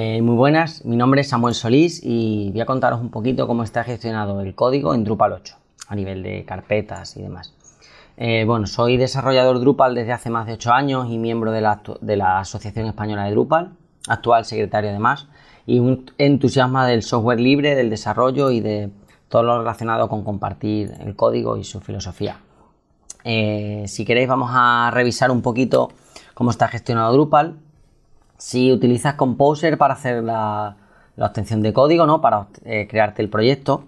Eh, muy buenas, mi nombre es Samuel Solís y voy a contaros un poquito cómo está gestionado el código en Drupal 8 a nivel de carpetas y demás. Eh, bueno, soy desarrollador Drupal desde hace más de 8 años y miembro de la, Asociación Española de Drupal, actual secretario además y un entusiasma del software libre, del desarrollo y de todo lo relacionado con compartir el código y su filosofía. Eh, si queréis vamos a revisar un poquito cómo está gestionado Drupal si utilizas Composer para hacer la, obtención de código, ¿no? Para eh, crearte el proyecto.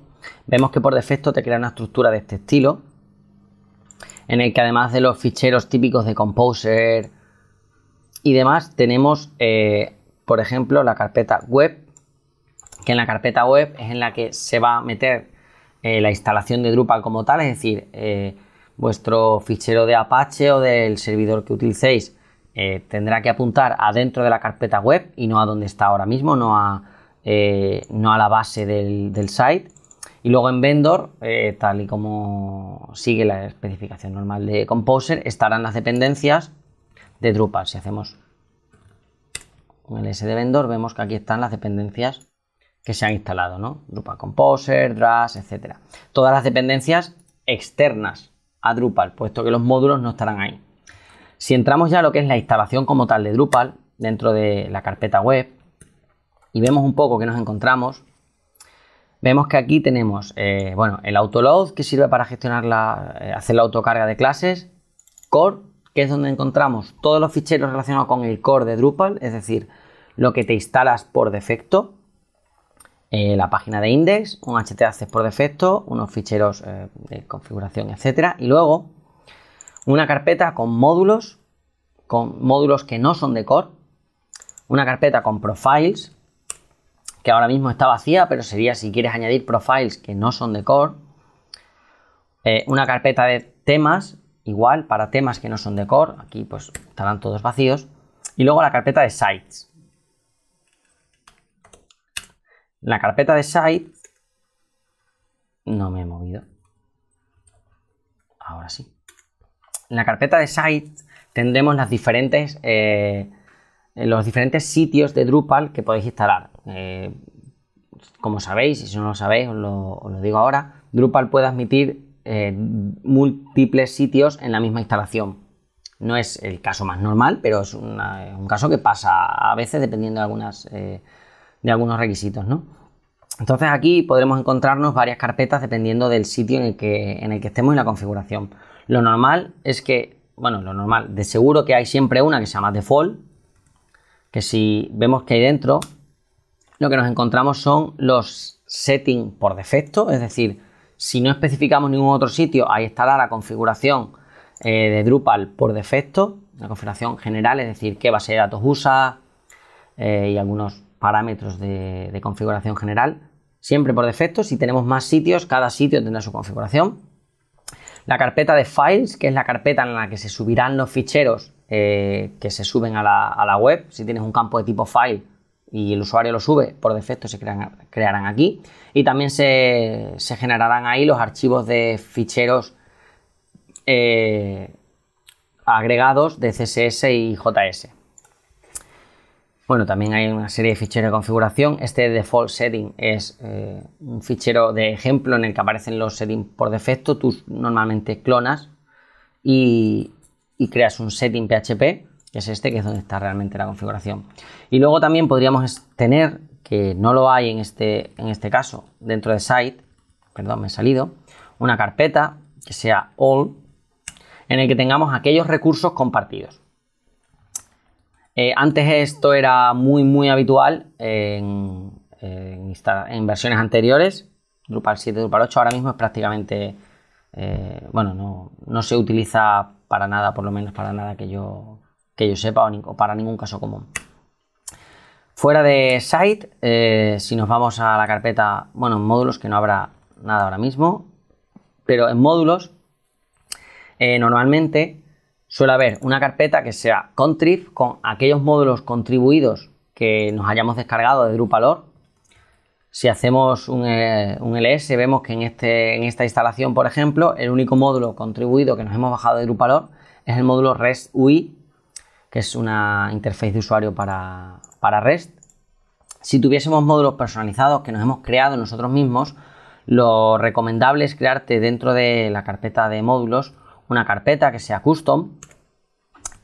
Vemos que por defecto te crea una estructura de este estilo. En el que además de los ficheros típicos de Composer y demás, tenemos, eh, por ejemplo, la carpeta web. Que en la carpeta web es en la que se va a meter eh, la instalación de Drupal como tal, es decir, vuestro fichero de Apache o del servidor que utilicéis eh, tendrá que apuntar adentro de la carpeta web y no a donde está ahora mismo, no a, eh, no a la base del, site. Y luego en vendor, eh, tal y como sigue la especificación normal de Composer, estarán las dependencias de Drupal. Si hacemos el ls de vendor, vemos que aquí están las dependencias que se han instalado, ¿no? Drupal Composer, Dras, etcétera. Todas las dependencias externas a Drupal, puesto que los módulos no estarán ahí. Si entramos ya a lo que es la instalación como tal de Drupal dentro de la carpeta web y vemos un poco que nos encontramos, vemos que aquí tenemos eh, bueno, el autoload que sirve para gestionar la, eh, hacer la autocarga de clases, core, que es donde encontramos todos los ficheros relacionados con el core de Drupal, es decir, lo que te instalas por defecto, eh, la página de index, un htaccess por defecto, unos ficheros de configuración, etcétera, y luego una carpeta con módulos, con módulos que no son de core, una carpeta con profiles, que ahora mismo está vacía, pero sería si quieres añadir profiles que no son de core, eh, una carpeta de temas, igual para temas que no son de core, aquí pues estarán todos vacíos, y luego la carpeta de sites. La carpeta de sites no me he movido. Ahora sí en la carpeta de sites tendremos eh, los diferentes sitios de Drupal que podéis instalar. Eh, como sabéis, y si no lo sabéis, os lo, digo ahora, Drupal puede admitir eh, múltiples sitios en la misma instalación. No es el caso más normal, pero es un caso que pasa a veces dependiendo de, algunos requisitos, Entonces aquí podremos encontrarnos varias carpetas dependiendo del sitio en el que, en el que estemos y la configuración. Lo normal es que, bueno, lo normal, de seguro que hay siempre una que se llama default, que si vemos que hay dentro, lo que nos encontramos son los settings por defecto, es decir, si no especificamos ningún otro sitio, ahí estará la configuración eh, de Drupal por defecto, la configuración general, es decir, qué base de datos usa eh, y algunos parámetros de configuración general. Siempre por defecto, si tenemos más sitios, cada sitio tendrá su configuración. La carpeta de files, que es la carpeta en la que se subirán los ficheros eh, que se suben a la, web. Si tienes un campo de tipo file y el usuario lo sube, por defecto se crearán aquí. Y también se, generarán ahí los archivos de ficheros eh, agregados de CSS y JS. Bueno, también hay una serie de ficheros de configuración. Este default setting es eh, un fichero de ejemplo en el que aparecen los settings por defecto. Tú normalmente clonas y, y creas un setting PHP, que es este, que es donde está realmente la configuración. Y luego también podríamos tener, que no lo hay en este, en este caso, dentro de site, perdón, me he salido, una carpeta que sea all, en el que tengamos aquellos recursos compartidos. Eh, antes esto era muy, muy habitual en, versiones anteriores, Drupal 7, Drupal 8, ahora mismo es prácticamente, eh, bueno, no, se utiliza para nada, por lo menos para nada que yo, que yo sepa o, para ningún caso común. Fuera de site, eh, si nos vamos a la carpeta, bueno, en módulos, que no habrá nada ahora mismo, pero en módulos, normalmente suele haber una carpeta que sea contrib con aquellos módulos contribuidos que nos hayamos descargado de Drupalor. Si hacemos un, eh, ls, vemos que en, este, en, esta instalación, por ejemplo, el único módulo contribuido que nos hemos bajado de Drupalor es el módulo REST UI, que es una interfaz de usuario para, para REST. Si tuviésemos módulos personalizados que nos hemos creado nosotros mismos, lo recomendable es crearte dentro de la carpeta de módulos una carpeta que sea custom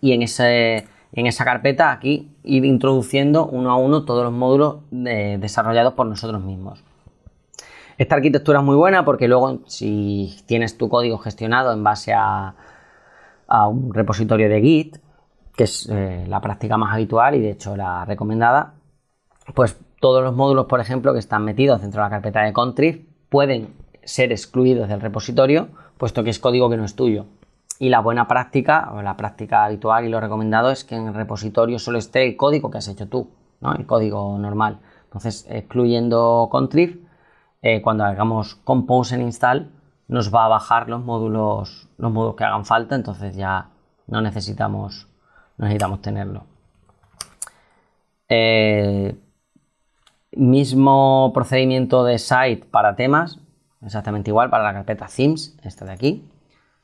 y en, ese, en esa carpeta aquí ir introduciendo uno a uno todos los módulos desarrollados por nosotros mismos. Esta arquitectura es muy buena porque luego si tienes tu código gestionado en base a, un repositorio de Git, que es eh, la práctica más habitual y de hecho la recomendada, pues todos los módulos, por ejemplo, que están metidos dentro de la carpeta de Contrib pueden ser excluidos del repositorio, puesto que es código que no es tuyo. Y la buena práctica, o la práctica habitual y lo recomendado es que en el repositorio solo esté el código que has hecho tú, ¿no? el código normal. Entonces, excluyendo Contrib, eh, cuando hagamos Compose and Install, nos va a bajar los módulos, los módulos que hagan falta, entonces ya no necesitamos, no necesitamos tenerlo. Eh, mismo procedimiento de site para temas, exactamente igual para la carpeta themes, esta de aquí.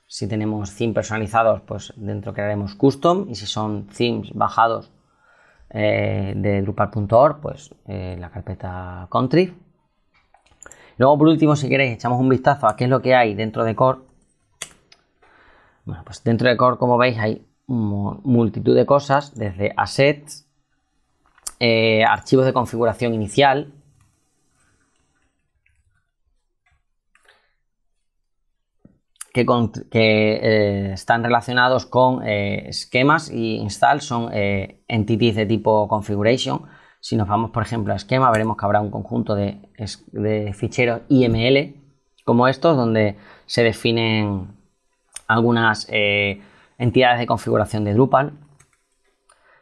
Si tenemos themes personalizados, pues dentro crearemos custom y si son themes bajados eh, de Drupal.org, pues eh, la carpeta country. Luego, por último, si queréis, echamos un vistazo a qué es lo que hay dentro de Core. Bueno, pues dentro de Core, como veis, hay multitud de cosas, desde assets, eh, archivos de configuración inicial, que, eh, están relacionados con eh, esquemas y install son eh, entities de tipo configuration. Si nos vamos, por ejemplo, a esquema, veremos que habrá un conjunto de ficheros IML como estos, donde se definen algunas entidades de configuración de Drupal.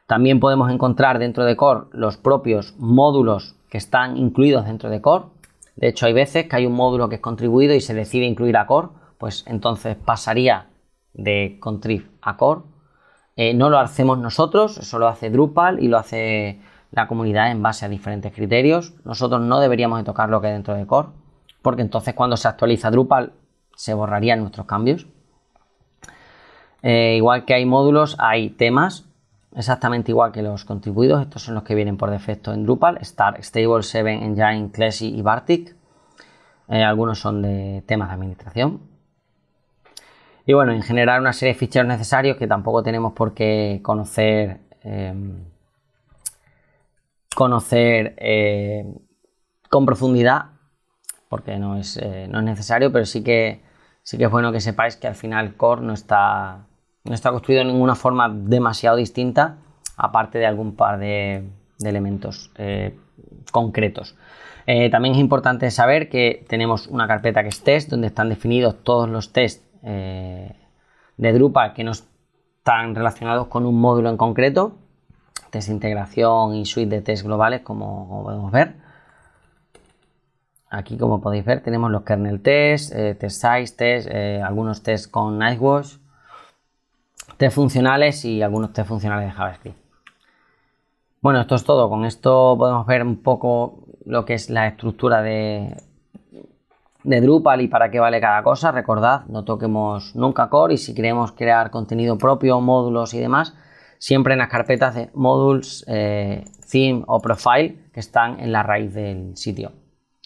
También podemos encontrar dentro de Core los propios módulos que están incluidos dentro de Core. De hecho, hay veces que hay un módulo que es contribuido y se decide incluir a Core pues entonces pasaría de contrib a core. Eh, no lo hacemos nosotros, eso lo hace Drupal y lo hace la comunidad en base a diferentes criterios. Nosotros no deberíamos de tocar lo que dentro de core, porque entonces cuando se actualiza Drupal se borrarían nuestros cambios. Eh, igual que hay módulos, hay temas, exactamente igual que los contribuidos. Estos son los que vienen por defecto en Drupal: Star, Stable, Seven, Engine, Classy y Bartic. Eh, algunos son de temas de administración y bueno, en general una serie de ficheros necesarios que tampoco tenemos por qué conocer. Em, conocer eh, con profundidad, porque no es, eh, no es necesario, pero sí que, sí que es bueno que sepáis que al final Core no está, está construido de ninguna forma demasiado distinta, aparte de algún par de, elementos eh, concretos. también es importante saber que tenemos una carpeta que es test, donde están definidos todos los tests eh, de Drupal que no están relacionados con un módulo en concreto, test de integración y suite de test globales como, podemos ver. Aquí como podéis ver tenemos los kernel test, eh, test size test, eh, algunos test con Nightwatch, test funcionales y algunos test funcionales de JavaScript. Bueno, esto es todo. Con esto podemos ver un poco lo que es la estructura de, de Drupal y para qué vale cada cosa. Recordad, no toquemos nunca core y si queremos crear contenido propio, módulos y demás, siempre en las carpetas de modules, eh, theme o profile que están en la raíz del sitio.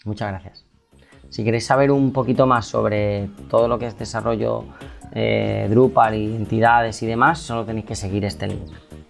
Muchas gracias. Si queréis saber un poquito más sobre todo lo que es desarrollo eh, Drupal, entidades y demás, solo tenéis que seguir este link.